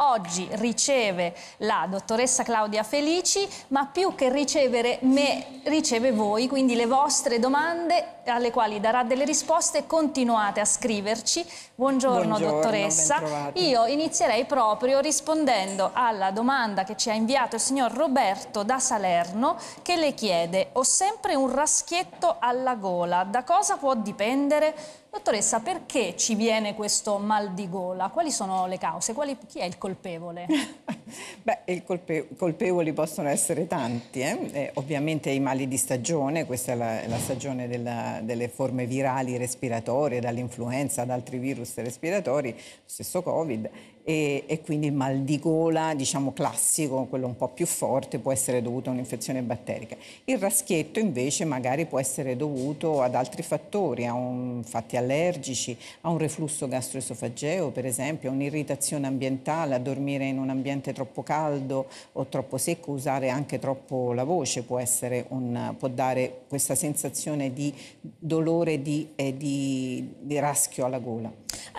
oggi riceve la dottoressa Claudia Felici, ma più che ricevere me, riceve voi, quindi le vostre domande alle quali darà delle risposte. Continuate a scriverci. Buongiorno, Buongiorno dottoressa. Io inizierei proprio rispondendo alla domanda che ci ha inviato il signor Roberto da Salerno che le chiede ho sempre un raschietto alla gola, da cosa può dipendere? Dottoressa, perché ci viene questo mal di gola? Quali sono le cause? Quali, chi è il colpevole? Beh, i colpe, colpevoli possono essere tanti, eh? Eh, ovviamente i mali di stagione, questa è la, la stagione della, delle forme virali respiratorie, dall'influenza ad altri virus respiratori, stesso Covid, e, e quindi il mal di gola, diciamo classico, quello un po' più forte, può essere dovuto a un'infezione batterica. Il raschietto invece magari può essere dovuto ad altri fattori, a un, fatti allergici, a un reflusso gastroesofageo per esempio, a un'irritazione ambientale, a dormire in un ambiente troppo caldo o troppo secco, usare anche troppo la voce può, un, può dare questa sensazione di dolore, di, eh, di, di raschio alla gola.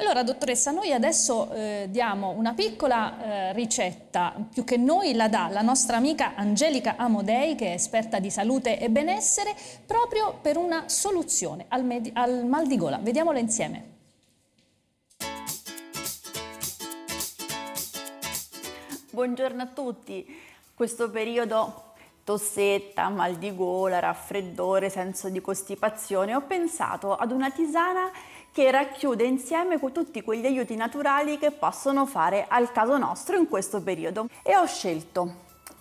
Allora, dottoressa, noi adesso eh, diamo una piccola eh, ricetta, più che noi la dà la nostra amica Angelica Amodei, che è esperta di salute e benessere, proprio per una soluzione al, al mal di gola. Vediamola insieme. Buongiorno a tutti. Questo periodo tossetta, mal di gola, raffreddore, senso di costipazione, ho pensato ad una tisana che racchiude insieme tutti quegli aiuti naturali che possono fare al caso nostro in questo periodo. E ho scelto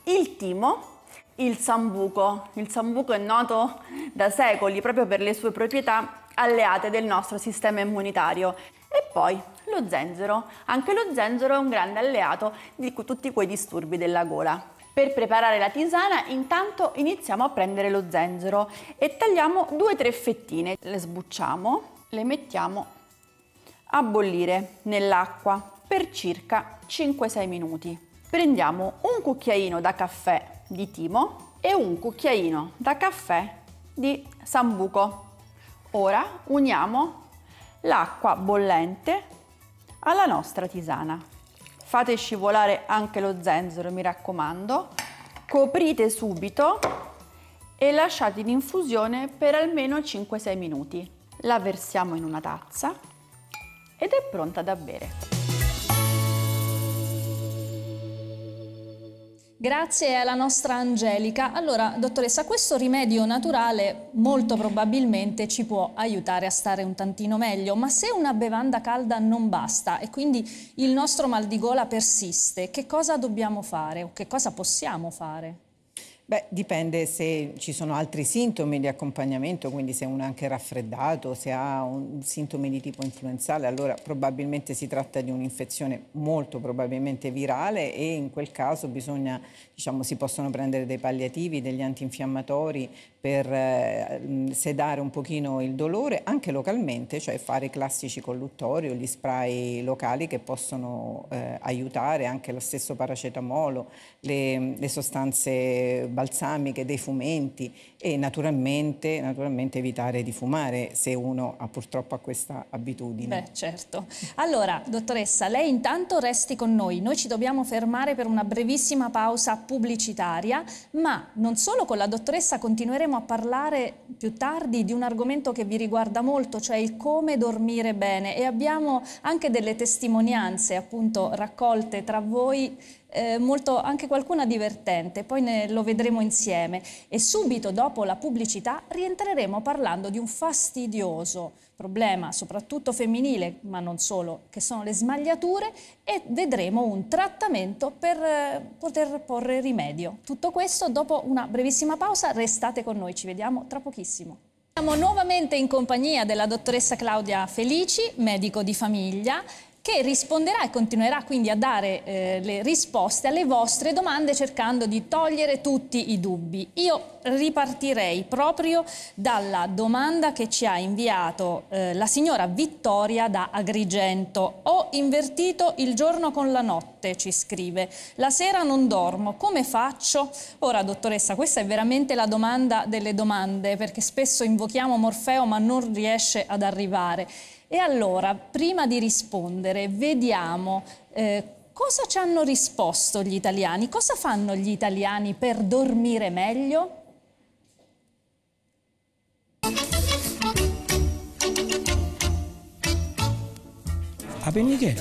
il timo, il sambuco. Il sambuco è noto da secoli proprio per le sue proprietà alleate del nostro sistema immunitario. E poi lo zenzero. Anche lo zenzero è un grande alleato di tutti quei disturbi della gola. Per preparare la tisana intanto iniziamo a prendere lo zenzero e tagliamo due o tre fettine, le sbucciamo le mettiamo a bollire nell'acqua per circa 5-6 minuti. Prendiamo un cucchiaino da caffè di timo e un cucchiaino da caffè di sambuco. Ora uniamo l'acqua bollente alla nostra tisana. Fate scivolare anche lo zenzero, mi raccomando. Coprite subito e lasciate in infusione per almeno 5-6 minuti la versiamo in una tazza ed è pronta da bere. Grazie alla nostra Angelica. Allora, dottoressa, questo rimedio naturale molto probabilmente ci può aiutare a stare un tantino meglio, ma se una bevanda calda non basta e quindi il nostro mal di gola persiste, che cosa dobbiamo fare o che cosa possiamo fare? Beh, dipende se ci sono altri sintomi di accompagnamento, quindi se uno è anche raffreddato, se ha un, sintomi di tipo influenzale, allora probabilmente si tratta di un'infezione molto probabilmente virale e in quel caso bisogna, diciamo, si possono prendere dei palliativi, degli antinfiammatori per eh, sedare un pochino il dolore anche localmente, cioè fare i classici colluttori o gli spray locali che possono eh, aiutare anche lo stesso paracetamolo, le, le, sostanze balsamiche, dei fumenti e naturalmente, naturalmente, evitare di fumare se uno ha purtroppo questa abitudine. Beh, certo. Allora, dottoressa, lei intanto resti con noi. Noi ci dobbiamo fermare per una brevissima pausa pubblicitaria, ma non solo con la dottoressa continueremo torneremo a parlare più tardi di un argomento che vi riguarda molto, cioè il come dormire bene e abbiamo anche delle testimonianze appunto raccolte tra voi eh, molto, anche qualcuna divertente, poi ne, lo vedremo insieme. E subito dopo la pubblicità rientreremo parlando di un fastidioso problema, soprattutto femminile, ma non solo, che sono le smagliature e vedremo un trattamento per eh, poter porre rimedio. Tutto questo dopo una brevissima pausa, restate con noi, ci vediamo tra pochissimo. Siamo nuovamente in compagnia della dottoressa Claudia Felici, medico di famiglia, che risponderà e continuerà quindi a dare eh, le risposte alle vostre domande cercando di togliere tutti i dubbi. Io ripartirei proprio dalla domanda che ci ha inviato eh, la signora Vittoria da Agrigento. Ho invertito il giorno con la notte, ci scrive. La sera non dormo, come faccio? Ora, dottoressa, questa è veramente la domanda delle domande perché spesso invochiamo Morfeo ma non riesce ad arrivare. E allora, prima di rispondere, vediamo eh, cosa ci hanno risposto gli italiani, cosa fanno gli italiani per dormire meglio? A penniche?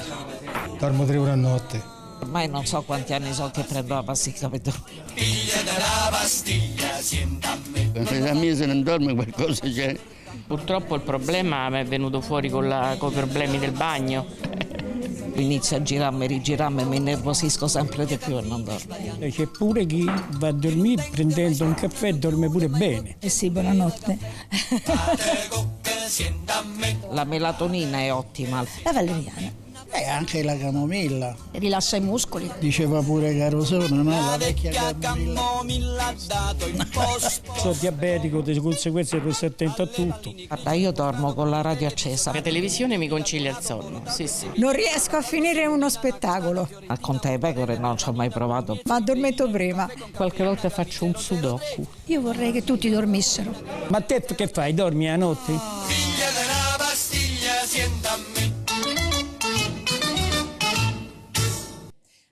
Dormo tre ore a notte. Ormai non so quanti anni so che prendo la pasticca per dormire. Piglia della pastiglia, sienta a me. Se a me se non dorme qualcosa c'è. Purtroppo il problema è venuto fuori con, la, con i problemi del bagno. Inizio a girarmi, rigirarmi, mi innervosisco sempre di più e non dormo. Eh, c'è pure chi va a dormire prendendo un caffè e dorme pure bene. Eh sì, buonanotte. La melatonina è ottima. La valeriana. E eh, anche la camomilla. Rilassa i muscoli. Diceva pure Carosona, no? La vecchia camomilla ha dato il posto. Sono diabetico, di conseguenza devo stare attento a tutto. Guarda, io dormo con la radio accesa. La televisione mi concilia il sonno, sì sì. Non riesco a finire uno spettacolo. Al Conte delle Pecore non ci ho mai provato. Ma addormento prima. Qualche volta faccio un sudoku. Io vorrei che tutti dormissero. Ma te che fai? Dormi a notte?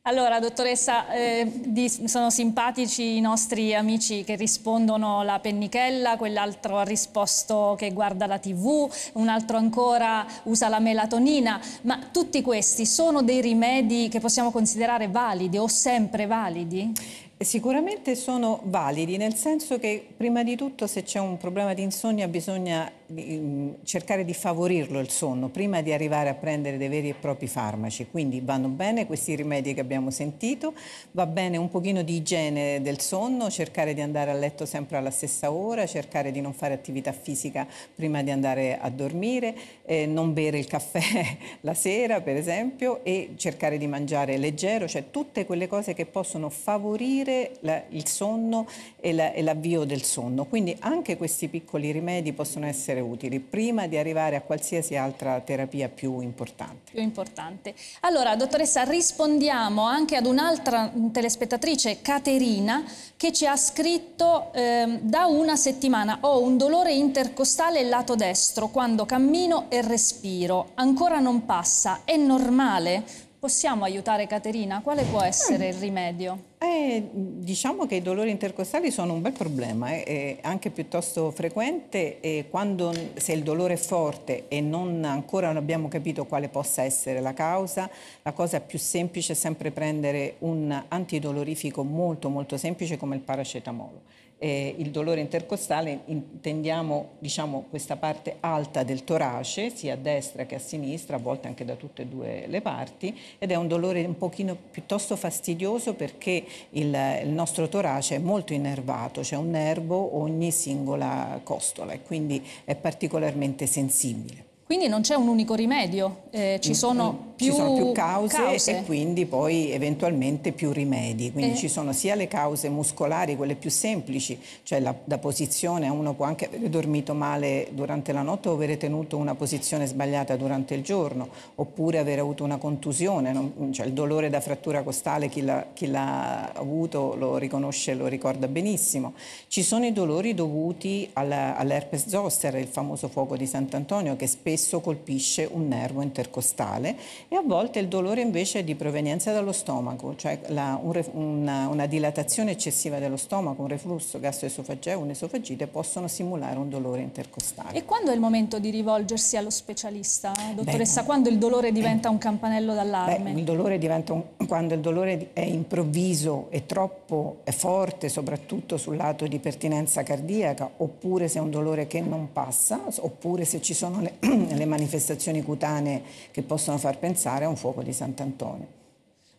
Allora, dottoressa, eh, di, sono simpatici i nostri amici che rispondono la pennichella, quell'altro ha risposto che guarda la tv, un altro ancora usa la melatonina, ma tutti questi sono dei rimedi che possiamo considerare validi o sempre validi? Sicuramente sono validi, nel senso che prima di tutto se c'è un problema di insonnia bisogna mm, cercare di favorirlo il sonno prima di arrivare a prendere dei veri e propri farmaci. Quindi vanno bene questi rimedi che abbiamo sentito, va bene un pochino di igiene del sonno, cercare di andare a letto sempre alla stessa ora, cercare di non fare attività fisica prima di andare a dormire, eh, non bere il caffè la sera per esempio e cercare di mangiare leggero, cioè tutte quelle cose che possono favorire favorire la, il sonno e, la, e l'avvio del sonno. Quindi anche questi piccoli rimedi possono essere utili prima di arrivare a qualsiasi altra terapia più importante. Più importante. Allora, dottoressa, rispondiamo anche ad un'altra telespettatrice, Caterina, che ci ha scritto eh, da una settimana ho un dolore intercostale lato destro quando cammino e respiro, ancora non passa, è normale? Possiamo aiutare Caterina? Quale può essere il rimedio? Eh, diciamo che i dolori intercostali sono un bel problema, eh, eh anche piuttosto frequente e quando, se il dolore è forte e non, ancora non abbiamo capito quale possa essere la causa, la cosa più semplice è sempre prendere un antidolorifico molto molto semplice come il paracetamolo eh, il dolore intercostale intendiamo diciamo, questa parte alta del torace, sia a destra che a sinistra, a volte anche da tutte e due le parti, ed è un dolore un pochino piuttosto fastidioso perché il, il nostro torace è molto innervato, c'è cioè un nervo ogni singola costola e quindi è particolarmente sensibile. Quindi non c'è un unico rimedio, eh, ci mm, sono mm più, ci sono più cause, cause, e quindi poi eventualmente più rimedi. Quindi eh. ci sono sia le cause muscolari, quelle più semplici, cioè la, da posizione, uno può anche avere dormito male durante la notte o avere tenuto una posizione sbagliata durante il giorno, oppure aver avuto una contusione, non, cioè il dolore da frattura costale, chi l'ha, avuto lo riconosce e lo ricorda benissimo. Ci sono i dolori dovuti alla, all'herpes zoster, il famoso fuoco di Sant'Antonio, che spesso colpisce un nervo intercostale e a volte il dolore invece è di provenienza dallo stomaco, cioè la, un, una, una, dilatazione eccessiva dello stomaco, un reflusso gastroesofageo, un'esofagite possono simulare un dolore intercostale. E quando è il momento di rivolgersi allo specialista, dottoressa? Beh, quando il dolore diventa un campanello d'allarme? il dolore diventa un quando il dolore è improvviso e troppo è forte, soprattutto sul lato di pertinenza cardiaca, oppure se è un dolore che non passa, oppure se ci sono le, le manifestazioni cutanee che possono far pensare a un fuoco di Sant'Antonio.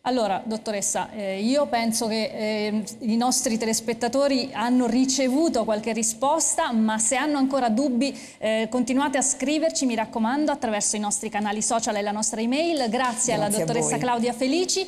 Allora, dottoressa, eh, io penso che eh, i nostri telespettatori hanno ricevuto qualche risposta, ma se hanno ancora dubbi eh, continuate a scriverci, mi raccomando, attraverso i nostri canali social e la nostra email. Grazie, Grazie alla dottoressa Claudia Felici.